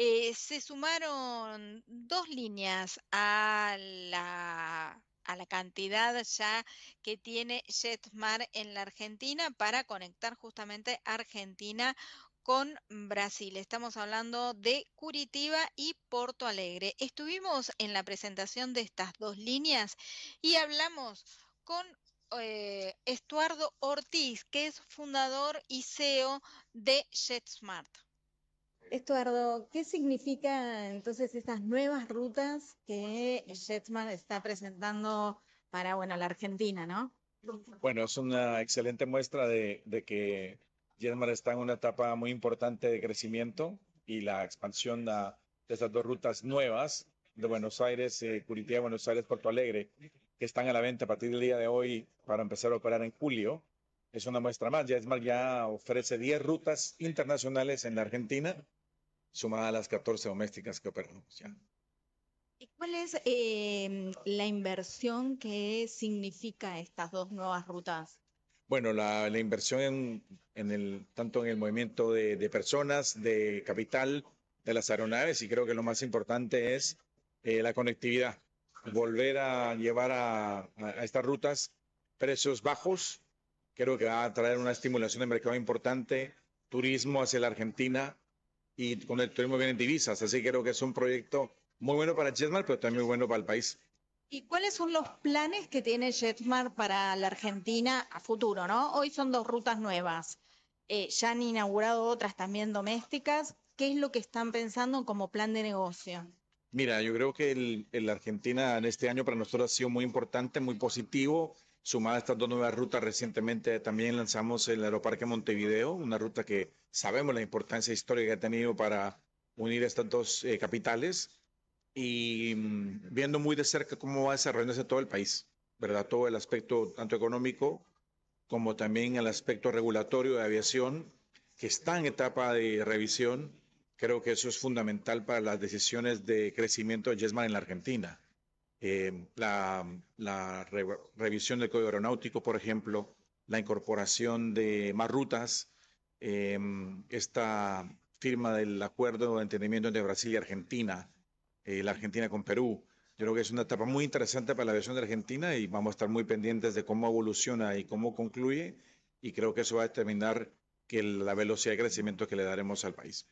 Eh, se sumaron dos líneas a la, cantidad ya que tiene JetSmart en la Argentina para conectar justamente Argentina con Brasil. Estamos hablando de Curitiba y Porto Alegre. Estuvimos en la presentación de estas dos líneas y hablamos con eh, Estuardo Ortiz, que es fundador y CEO de JetSmart. Estuardo, ¿qué significa entonces estas nuevas rutas que Jetman está presentando para bueno, la Argentina, no? Bueno, es una excelente muestra de, que Jetman está en una etapa muy importante de crecimiento y la expansión de estas dos rutas nuevas de Buenos Aires, eh, Curitiba, Buenos Aires, Porto Alegre, que están a la venta a partir del día de hoy para empezar a operar en julio. Es una muestra más. más ya ofrece 10 rutas internacionales en la Argentina sumada a las 14 domésticas que operamos ya. ¿Y cuál es em, la inversión que significa estas dos nuevas rutas? Bueno, la, inversión en, el, tanto en el movimiento de, personas, de capital, de las aeronaves, y creo que lo más importante es eh, la conectividad. Volver a llevar a, a estas rutas precios bajos, creo que va a traer una estimulación de mercado importante, turismo hacia la Argentina, y con el turismo vienen divisas. Así que creo que es un proyecto muy bueno para Jetmar, pero también muy bueno para el país. ¿Y cuáles son los planes que tiene Jetmar para la Argentina a futuro? ¿no? Hoy son dos rutas nuevas. Eh, ya han inaugurado otras también domésticas. ¿Qué es lo que están pensando como plan de negocio? Mira, yo creo que la Argentina en este año para nosotros ha sido muy importante, muy positivo. Sumada a estas dos nuevas rutas, recientemente también lanzamos el Aeroparque Montevideo, una ruta que sabemos la importancia histórica que ha tenido para unir estas dos eh, capitales y mm, viendo muy de cerca cómo va desarrollándose todo el país, ¿verdad? Todo el aspecto tanto económico como también el aspecto regulatorio de aviación, que está en etapa de revisión. Creo que eso es fundamental para las decisiones de crecimiento de Yesman en la Argentina. Eh, la, revisión del Código Aeronáutico, por ejemplo, la incorporación de más rutas, eh, esta firma del acuerdo de entendimiento entre Brasil y Argentina, eh, la Argentina con Perú. Yo creo que es una etapa muy interesante para la aviación de Argentina y vamos a estar muy pendientes de cómo evoluciona y cómo concluye y creo que eso va a determinar que la velocidad de crecimiento que le daremos al país.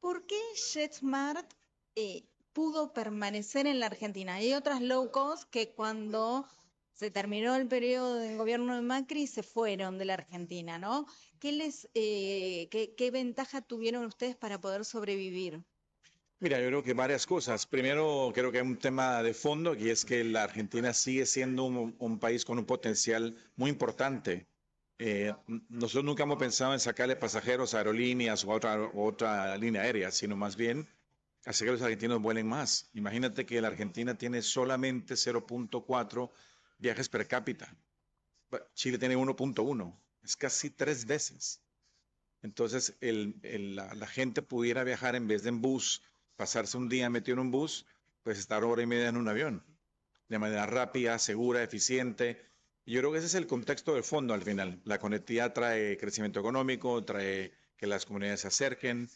¿Por qué JetSmart eh, pudo permanecer en la Argentina. Hay otras locos que cuando se terminó el periodo del gobierno de Macri se fueron de la Argentina, ¿no? ¿Qué, les, eh, qué, ventaja tuvieron ustedes para poder sobrevivir? Mira, yo creo que varias cosas. Primero, creo que hay un tema de fondo y es que la Argentina sigue siendo un, país con un potencial muy importante. Eh, nosotros nunca hemos pensado en sacarle pasajeros a aerolíneas o a otra, otra línea aérea, sino más bien hace que los argentinos vuelen más. Imagínate que la Argentina tiene solamente 0.4 viajes per cápita. Chile tiene 1.1, es casi tres veces. Entonces, la, la, gente pudiera viajar en vez de en bus, pasarse un día metido en un bus, pues estar hora y media en un avión, de manera rápida, segura, eficiente. Yo creo que ese es el contexto del fondo al final. La conectividad trae crecimiento económico, trae que las comunidades se acerquen,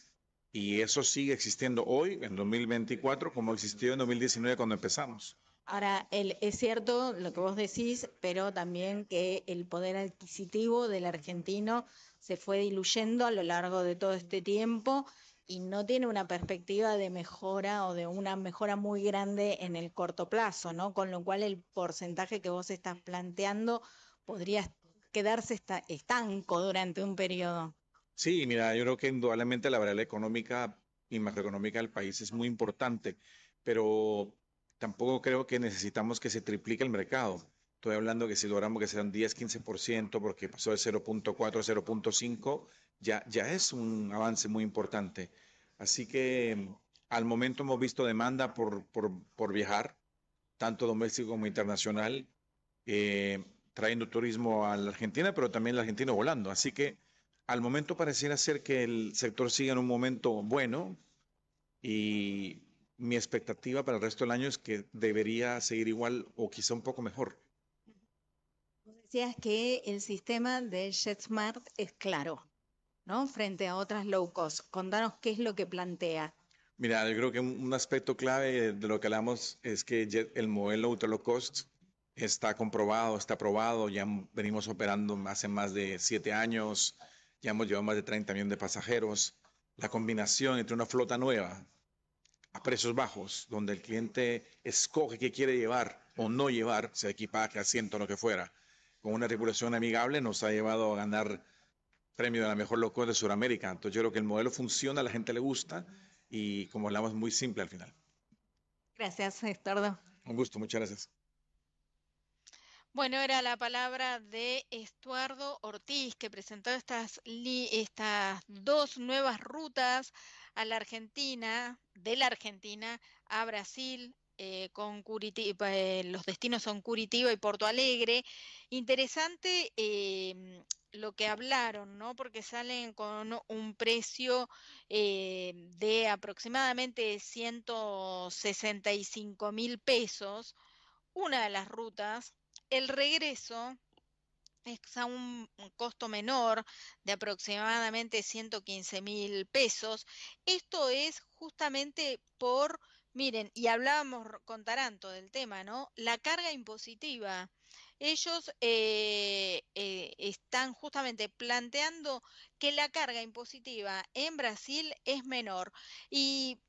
y eso sigue existiendo hoy, en 2024, como existió en 2019 cuando empezamos. Ahora, es cierto lo que vos decís, pero también que el poder adquisitivo del argentino se fue diluyendo a lo largo de todo este tiempo y no tiene una perspectiva de mejora o de una mejora muy grande en el corto plazo, ¿no? Con lo cual el porcentaje que vos estás planteando podría quedarse estanco durante un periodo. Sí, mira, yo creo que indudablemente la variable económica y macroeconómica del país es muy importante, pero tampoco creo que necesitamos que se triplique el mercado. Estoy hablando que si logramos que sean 10, 15%, porque pasó de 0.4 a 0.5, ya, ya es un avance muy importante. Así que al momento hemos visto demanda por, por, viajar, tanto doméstico como internacional, eh, trayendo turismo a la Argentina, pero también la Argentina volando. Así que al momento pareciera ser que el sector sigue en un momento bueno y mi expectativa para el resto del año es que debería seguir igual o quizá un poco mejor. Decías que el sistema de JetSmart es claro, ¿no? Frente a otras low cost. Contanos qué es lo que plantea. Mira, yo creo que un aspecto clave de lo que hablamos es que el modelo ultra low cost está comprobado, está aprobado, ya venimos operando hace más de siete años ya hemos llevado más de 30 millones de pasajeros. La combinación entre una flota nueva a precios bajos, donde el cliente escoge qué quiere llevar o no llevar, sea equipaje, asiento, o lo que fuera, con una tripulación amigable, nos ha llevado a ganar premio de la mejor loco de Sudamérica. Entonces yo creo que el modelo funciona, a la gente le gusta y como hablamos, muy simple al final. Gracias, Héctor. Un gusto, muchas gracias. Bueno, era la palabra de Estuardo Ortiz, que presentó estas, dos nuevas rutas a la Argentina, de la Argentina a Brasil, eh, con eh, los destinos son Curitiba y Porto Alegre. Interesante eh, lo que hablaron, ¿no? Porque salen con un precio de aproximadamente 165 mil pesos, una de las rutas el regreso es a un costo menor de aproximadamente 115 mil pesos. Esto es justamente por, miren, y hablábamos con Taranto del tema, ¿no? La carga impositiva. Ellos eh, eh, están justamente planteando que la carga impositiva en Brasil es menor. Y